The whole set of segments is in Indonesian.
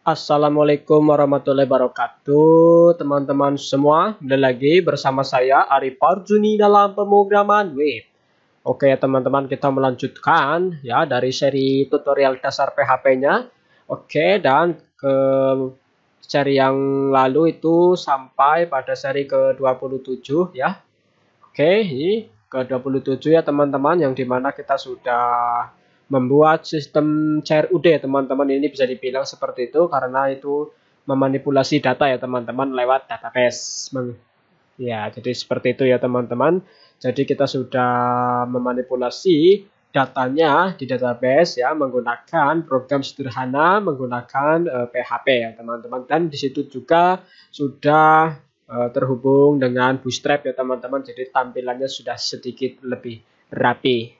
Assalamualaikum warahmatullahi wabarakatuh Teman-teman semua Dan lagi bersama saya Ari Parjuni dalam pemrograman web Oke ya teman-teman kita melanjutkan ya Dari seri tutorial dasar PHP nya Oke dan ke seri yang lalu itu sampai pada seri ke 27 ya Oke ini ke 27 ya teman-teman Yang dimana kita sudah membuat sistem CRUD ya teman-teman ini bisa dibilang seperti itu karena itu memanipulasi data ya teman-teman lewat database ya jadi seperti itu ya teman-teman jadi kita sudah memanipulasi datanya di database ya menggunakan program sederhana menggunakan uh, eh, PHP ya teman-teman dan disitu juga sudah uh, terhubung dengan Bootstrap ya teman-teman jadi tampilannya sudah sedikit lebih rapi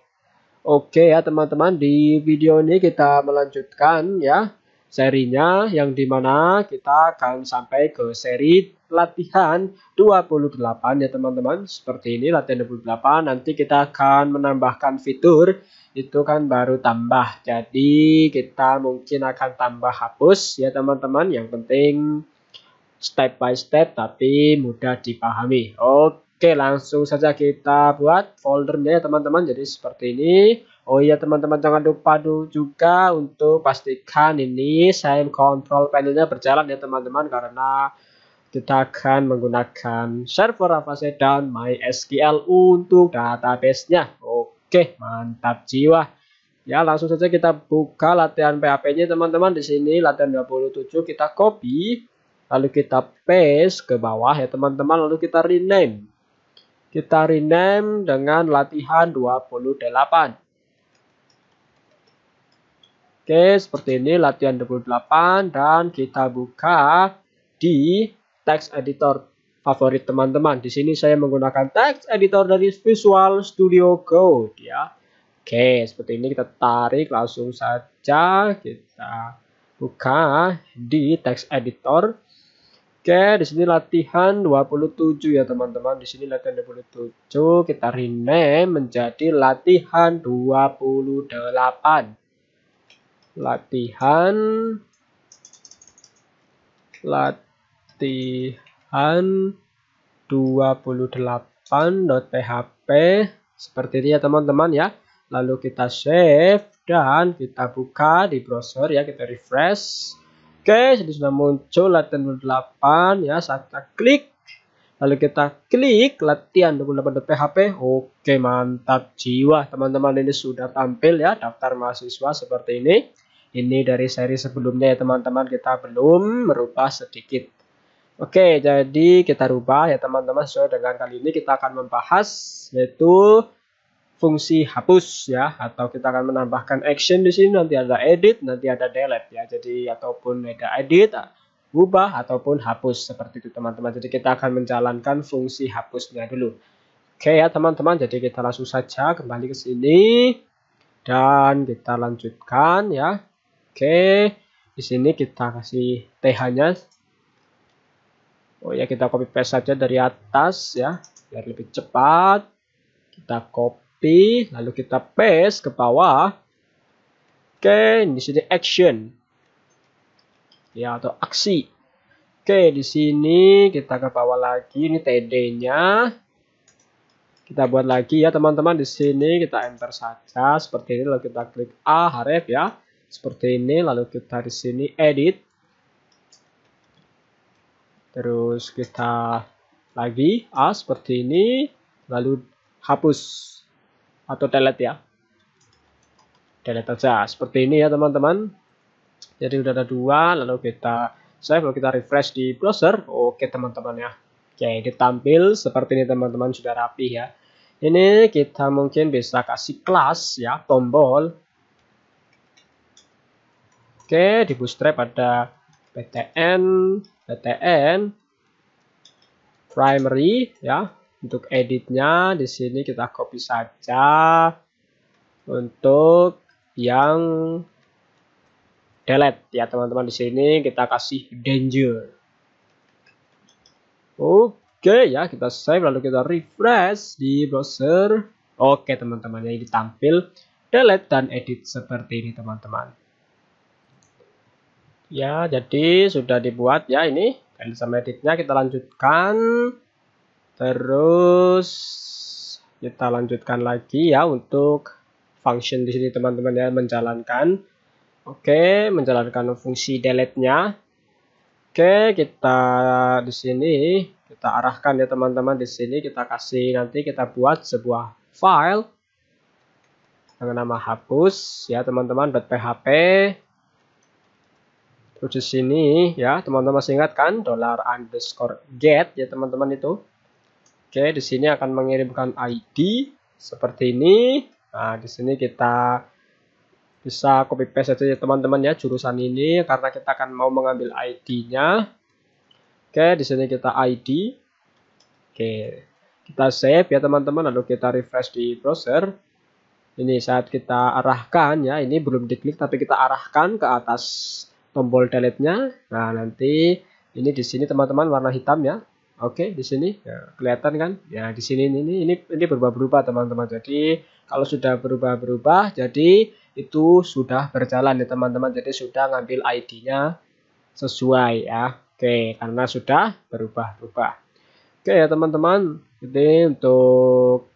Oke ya teman-teman di video ini kita melanjutkan ya serinya yang dimana kita akan sampai ke seri latihan 28 ya teman-teman seperti ini latihan 28 nanti kita akan menambahkan fitur itu kan baru tambah jadi kita mungkin akan tambah hapus ya teman-teman yang penting step by step tapi mudah dipahami oke Oke, langsung saja kita buat foldernya ya teman-teman. Jadi seperti ini. Oh iya teman-teman jangan lupa juga untuk pastikan ini saya kontrol panelnya berjalan ya teman-teman karena kita akan menggunakan server saya dan MySQL untuk database-nya. Oke, mantap jiwa. Ya, langsung saja kita buka latihan PHP-nya teman-teman. Di sini latihan 27 kita copy, lalu kita paste ke bawah ya teman-teman, lalu kita rename. Kita rename dengan latihan 28. Oke, seperti ini latihan 28 dan kita buka di text editor favorit teman-teman. Di sini saya menggunakan text editor dari Visual Studio Code ya. Oke, seperti ini kita tarik langsung saja kita buka di text editor. Oke, di sini latihan 27 ya teman-teman. Di sini latihan 27 kita rename menjadi latihan 28. Latihan latihan 28.php seperti ini ya teman-teman ya. Lalu kita save dan kita buka di browser ya, kita refresh. Oke, jadi sudah muncul latihan 28 ya. Saat kita klik, lalu kita klik latihan PHP. Oke, mantap jiwa. Teman-teman ini sudah tampil ya daftar mahasiswa seperti ini. Ini dari seri sebelumnya ya teman-teman. Kita belum merubah sedikit. Oke, jadi kita rubah ya teman-teman sesuai dengan kali ini kita akan membahas yaitu fungsi hapus ya atau kita akan menambahkan action di sini nanti ada edit nanti ada delete ya jadi ataupun ada edit ubah ataupun hapus seperti itu teman-teman jadi kita akan menjalankan fungsi hapusnya dulu oke ya teman-teman jadi kita langsung saja kembali ke sini dan kita lanjutkan ya oke di sini kita kasih th nya oh ya kita copy paste saja dari atas ya biar lebih cepat kita copy copy, lalu kita paste ke bawah. Oke, di sini action. Ya, atau aksi. Oke, di sini kita ke bawah lagi, ini TD-nya. Kita buat lagi ya teman-teman di sini kita enter saja seperti ini lalu kita klik A haref ya. Seperti ini lalu kita di sini edit. Terus kita lagi A seperti ini lalu hapus atau telet ya delete aja seperti ini ya teman-teman jadi udah ada dua lalu kita saya kalau kita refresh di browser oke teman-teman ya oke ditampil seperti ini teman-teman sudah rapi ya ini kita mungkin bisa kasih kelas ya tombol oke di bootstrap ada PTN PTN primary ya untuk editnya di sini kita copy saja. Untuk yang delete ya teman-teman di sini kita kasih danger. Oke ya kita save lalu kita refresh di browser. Oke teman-teman ini tampil delete dan edit seperti ini teman-teman. Ya jadi sudah dibuat ya ini dan sama editnya kita lanjutkan. Terus kita lanjutkan lagi ya untuk function di sini teman-teman ya menjalankan. Oke, menjalankan fungsi delete-nya. Oke, kita di sini kita arahkan ya teman-teman di sini kita kasih nanti kita buat sebuah file dengan nama hapus ya teman-teman .php terus di sini ya teman-teman masih ingat kan dollar underscore get ya teman-teman itu Oke, di sini akan mengirimkan ID seperti ini. Nah, di sini kita bisa copy paste saja teman-teman ya jurusan ini karena kita akan mau mengambil ID-nya. Oke, di sini kita ID. Oke, kita save ya teman-teman lalu kita refresh di browser. Ini saat kita arahkan ya, ini belum diklik tapi kita arahkan ke atas tombol delete-nya. Nah, nanti ini di sini teman-teman warna hitam ya. Oke, di sini ya, kelihatan kan? Ya, di sini ini ini ini berubah-berubah teman-teman. Jadi kalau sudah berubah-berubah, jadi itu sudah berjalan ya teman-teman. Jadi sudah ngambil ID-nya sesuai ya. Oke, karena sudah berubah-berubah. Oke ya teman-teman, jadi untuk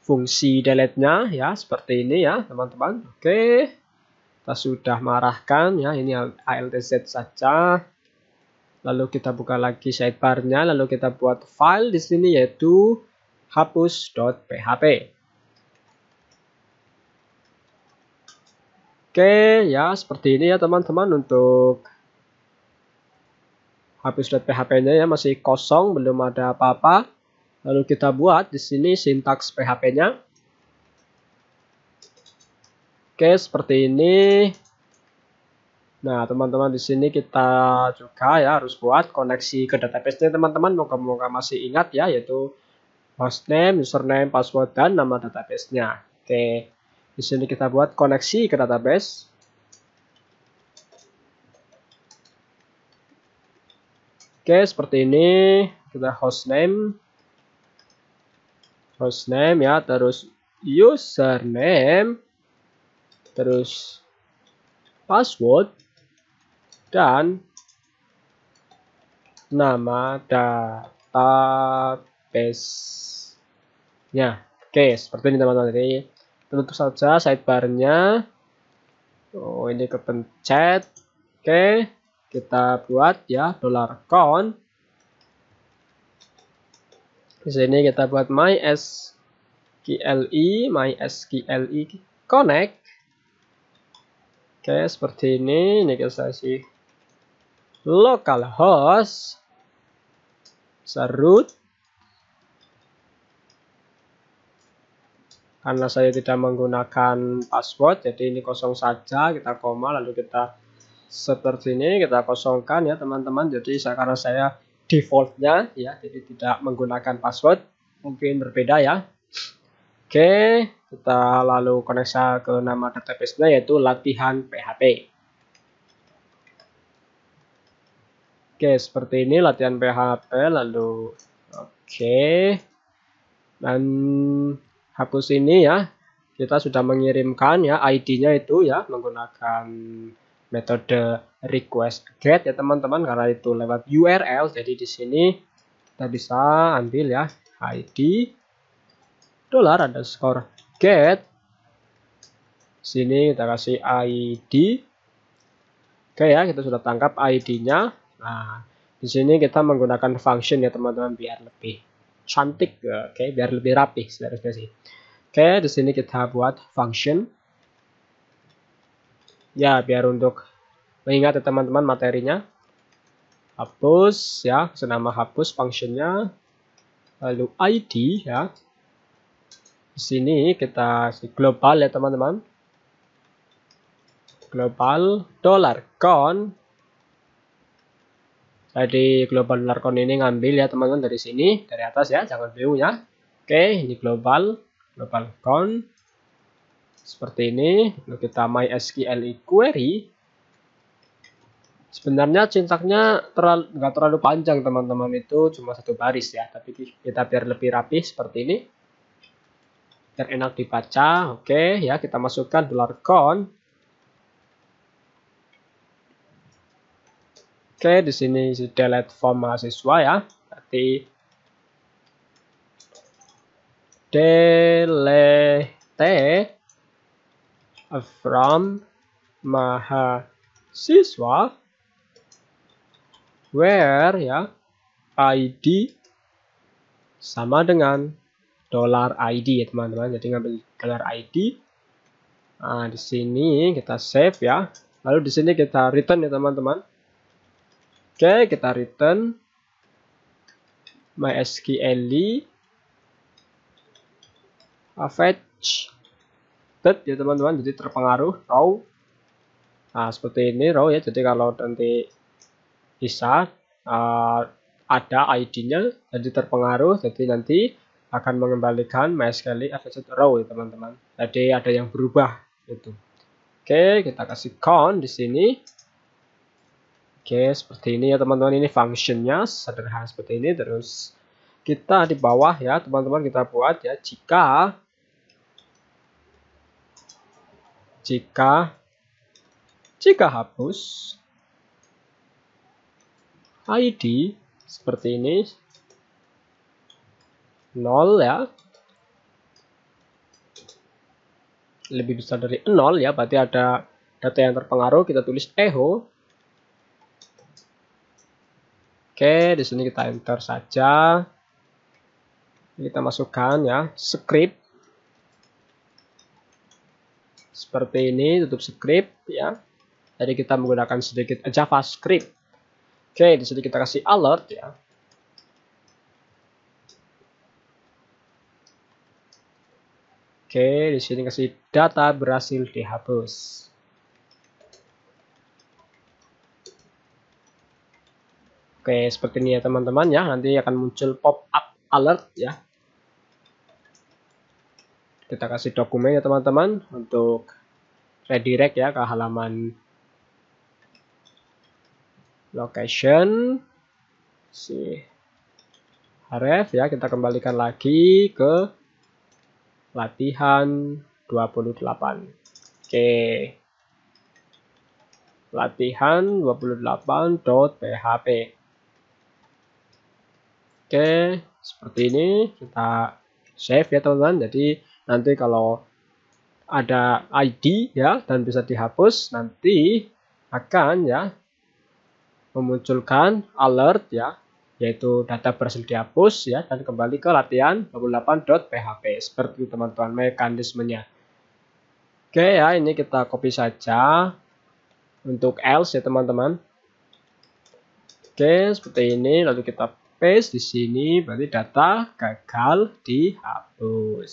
fungsi delete-nya ya seperti ini ya teman-teman. Oke, kita sudah marahkan ya ini ALTZ saja Lalu kita buka lagi sidebarnya, lalu kita buat file di sini yaitu hapus.php. Oke, ya seperti ini ya teman-teman untuk hapus.php-nya ya masih kosong, belum ada apa-apa. Lalu kita buat di sini sintaks PHP-nya. Oke, seperti ini. Nah, teman-teman di sini kita juga ya harus buat koneksi ke database-nya teman-teman. Moga-moga masih ingat ya, yaitu hostname, username, password, dan nama database-nya. Oke, di sini kita buat koneksi ke database. Oke, seperti ini. Kita hostname. Hostname ya, terus username. Terus password dan nama database-nya. Oke, seperti ini teman-teman. Jadi, tutup saja sidebar-nya. Oh, ini kepencet. Oke, kita buat ya dollar count. Di sini kita buat my mysqli, mysqli connect. Oke, seperti ini. Ini kita kasih localhost serut karena saya tidak menggunakan password jadi ini kosong saja kita koma lalu kita seperti ini kita kosongkan ya teman-teman jadi saya, karena saya defaultnya ya jadi tidak menggunakan password mungkin berbeda ya oke kita lalu koneksi ke nama database-nya yaitu latihan PHP Oke, seperti ini latihan PHP lalu oke. Dan hapus ini ya. Kita sudah mengirimkan ya ID-nya itu ya menggunakan metode request get ya teman-teman karena itu lewat URL. Jadi di sini kita bisa ambil ya ID ada underscore get sini kita kasih ID oke ya kita sudah tangkap ID-nya Nah, di sini kita menggunakan function ya teman-teman biar lebih cantik, oke, okay? biar lebih rapi seharusnya sih. Oke, okay, di sini kita buat function. Ya, biar untuk mengingat ya teman-teman materinya. Hapus ya, senama hapus functionnya. Lalu ID ya. Di sini kita global ya teman-teman. Global dollar con jadi global larkon ini ngambil ya teman-teman dari sini, dari atas ya, jangan BU ya. Oke, ini global, global count. Seperti ini, lalu kita SQL query. Sebenarnya cintaknya terlalu, nggak terlalu panjang teman-teman itu cuma satu baris ya, tapi kita biar lebih rapi seperti ini. Biar enak dibaca, oke ya kita masukkan dolar count Oke, di sini delete form mahasiswa ya. Berarti delete from mahasiswa where ya ID sama dengan dollar ID ya teman-teman. Jadi ngambil dollar ID. Nah, di sini kita save ya. Lalu di sini kita return ya teman-teman Oke, kita return mysql average tet ya teman-teman jadi terpengaruh row nah seperti ini row ya jadi kalau nanti bisa uh, ada ID-nya jadi terpengaruh jadi nanti akan mengembalikan mysql fetch row ya teman-teman jadi ada yang berubah itu oke kita kasih count di sini Oke, seperti ini ya teman-teman. Ini functionnya sederhana seperti ini. Terus kita di bawah ya teman-teman kita buat ya jika jika jika hapus ID seperti ini 0 ya lebih besar dari 0 ya berarti ada data yang terpengaruh kita tulis echo Oke, di sini kita enter saja. Kita masukkan ya, script. Seperti ini, tutup script ya. Jadi kita menggunakan sedikit JavaScript. Oke, di sini kita kasih alert ya. Oke, di sini kasih data berhasil dihapus. Oke, seperti ini ya teman-teman ya. Nanti akan muncul pop-up alert ya. Kita kasih dokumen ya teman-teman untuk redirect ya ke halaman location si href ya kita kembalikan lagi ke latihan 28 oke latihan 28.php Oke, seperti ini kita save ya teman-teman. Jadi nanti kalau ada ID ya dan bisa dihapus nanti akan ya memunculkan alert ya yaitu data berhasil dihapus ya dan kembali ke latihan 28.php seperti teman-teman mekanismenya. Oke ya ini kita copy saja untuk else ya teman-teman. Oke seperti ini lalu kita paste di sini berarti data gagal dihapus.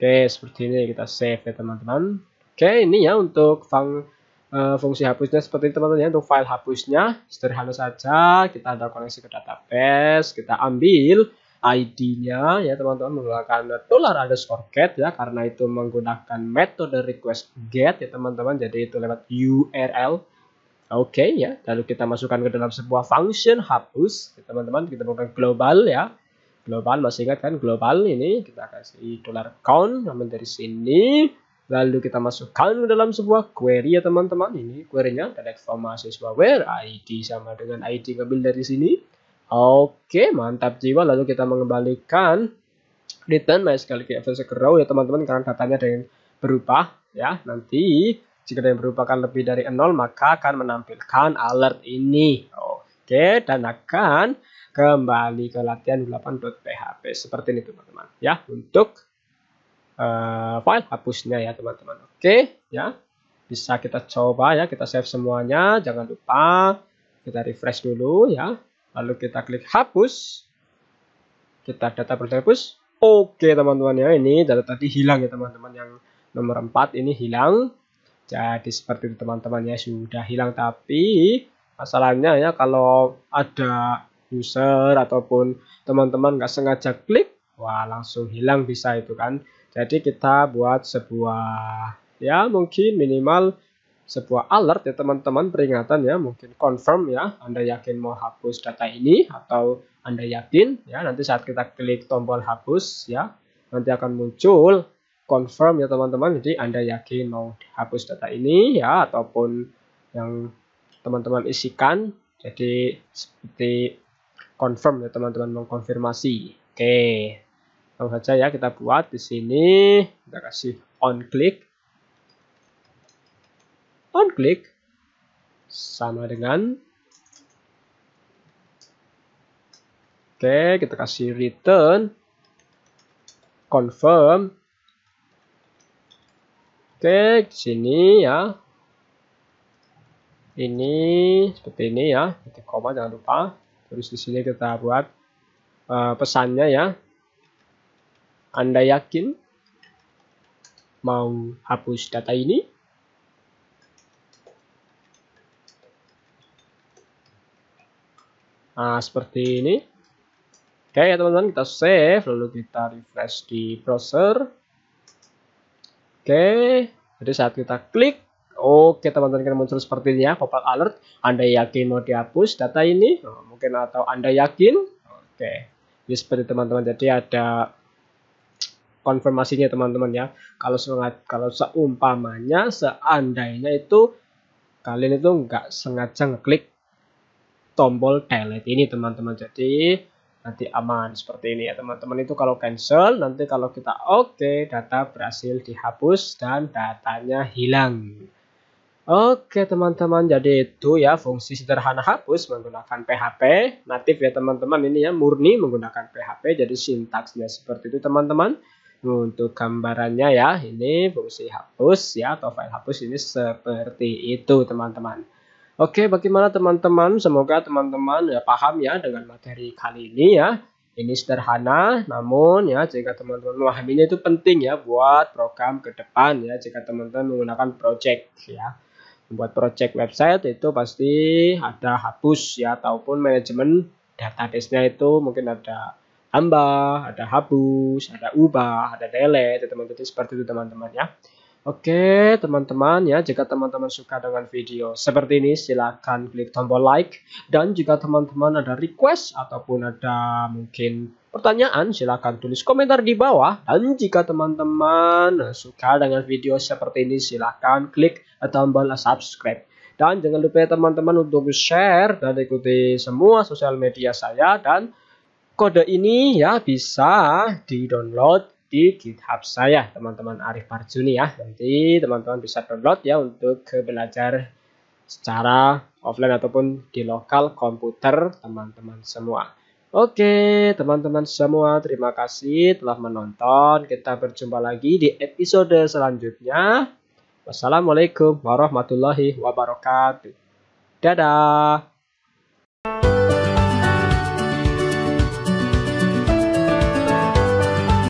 Oke, seperti ini kita save ya teman-teman. Oke, ini ya untuk fung eh, fungsi hapusnya seperti teman-teman ya untuk file hapusnya sederhana saja. Kita ada koneksi ke database, kita ambil ID-nya ya teman-teman menggunakan dollar underscore get ya karena itu menggunakan metode request get ya teman-teman jadi itu lewat URL Oke okay, ya, lalu kita masukkan ke dalam sebuah function hapus. Teman-teman kita menggunakan global ya. Global masih ingat kan global ini kita kasih dollar count namun dari sini lalu kita masukkan ke dalam sebuah query ya teman-teman. Ini querynya ada informasi sebuah where ID sama dengan ID ngambil dari sini. Oke, okay, mantap jiwa. Lalu kita mengembalikan return my sekali ke row ya teman-teman karena datanya ada yang berubah ya. Nanti jika dia merupakan lebih dari 0, maka akan menampilkan alert ini. Oke, dan akan kembali ke latihan 8.php seperti ini teman-teman ya untuk uh, file hapusnya ya teman-teman oke ya bisa kita coba ya kita save semuanya jangan lupa kita refresh dulu ya lalu kita klik hapus kita data hapus oke teman-teman ya ini data tadi hilang ya teman-teman yang nomor 4 ini hilang jadi seperti teman-temannya sudah hilang tapi masalahnya ya kalau ada user ataupun teman-teman nggak sengaja klik wah langsung hilang bisa itu kan jadi kita buat sebuah ya mungkin minimal sebuah alert ya teman-teman peringatan ya mungkin confirm ya Anda yakin mau hapus data ini atau Anda yakin ya nanti saat kita klik tombol hapus ya nanti akan muncul confirm ya teman-teman jadi anda yakin mau hapus data ini ya ataupun yang teman-teman isikan jadi seperti confirm ya teman-teman mengkonfirmasi oke langsung saja ya kita buat di sini kita kasih on click on click sama dengan oke kita kasih return confirm Oke, di sini ya. Ini seperti ini ya, titik koma jangan lupa. Terus di sini kita buat uh, pesannya ya. Anda yakin mau hapus data ini? Nah, seperti ini. Oke ya teman-teman, kita save, lalu kita refresh di browser. Oke, jadi saat kita klik, oke teman-teman kita muncul seperti ini ya, pop-up alert. Anda yakin mau dihapus data ini? Oh, mungkin atau Anda yakin? Oke, Jadi seperti teman-teman. Jadi ada konfirmasinya teman-teman ya. Kalau sangat, kalau seumpamanya, seandainya itu kalian itu nggak sengaja ngeklik tombol delete ini teman-teman. Jadi nanti aman seperti ini ya teman-teman itu kalau cancel nanti kalau kita oke okay, data berhasil dihapus dan datanya hilang Oke teman-teman jadi itu ya fungsi sederhana hapus menggunakan PHP natif ya teman-teman ini ya murni menggunakan PHP jadi sintaksnya seperti itu teman-teman untuk gambarannya ya ini fungsi hapus ya atau file hapus ini seperti itu teman-teman Oke, bagaimana teman-teman? Semoga teman-teman ya paham ya dengan materi kali ini ya. Ini sederhana, namun ya jika teman-teman memahaminya itu penting ya buat program ke depan ya jika teman-teman menggunakan project ya. Membuat project website itu pasti ada hapus ya ataupun manajemen database-nya itu mungkin ada hamba, ada hapus, ada ubah, ada delete, teman-teman seperti itu teman-teman ya. Oke teman-teman ya jika teman-teman suka dengan video seperti ini silahkan klik tombol like dan jika teman-teman ada request ataupun ada mungkin pertanyaan silahkan tulis komentar di bawah dan jika teman-teman suka dengan video seperti ini silahkan klik tombol subscribe dan jangan lupa ya, teman-teman untuk share dan ikuti semua sosial media saya dan kode ini ya bisa di download di GitHub saya, teman-teman Arif Parjuni ya. Nanti teman-teman bisa download ya untuk belajar secara offline ataupun di lokal komputer teman-teman semua. Oke, teman-teman semua, terima kasih telah menonton. Kita berjumpa lagi di episode selanjutnya. Wassalamualaikum warahmatullahi wabarakatuh. Dadah.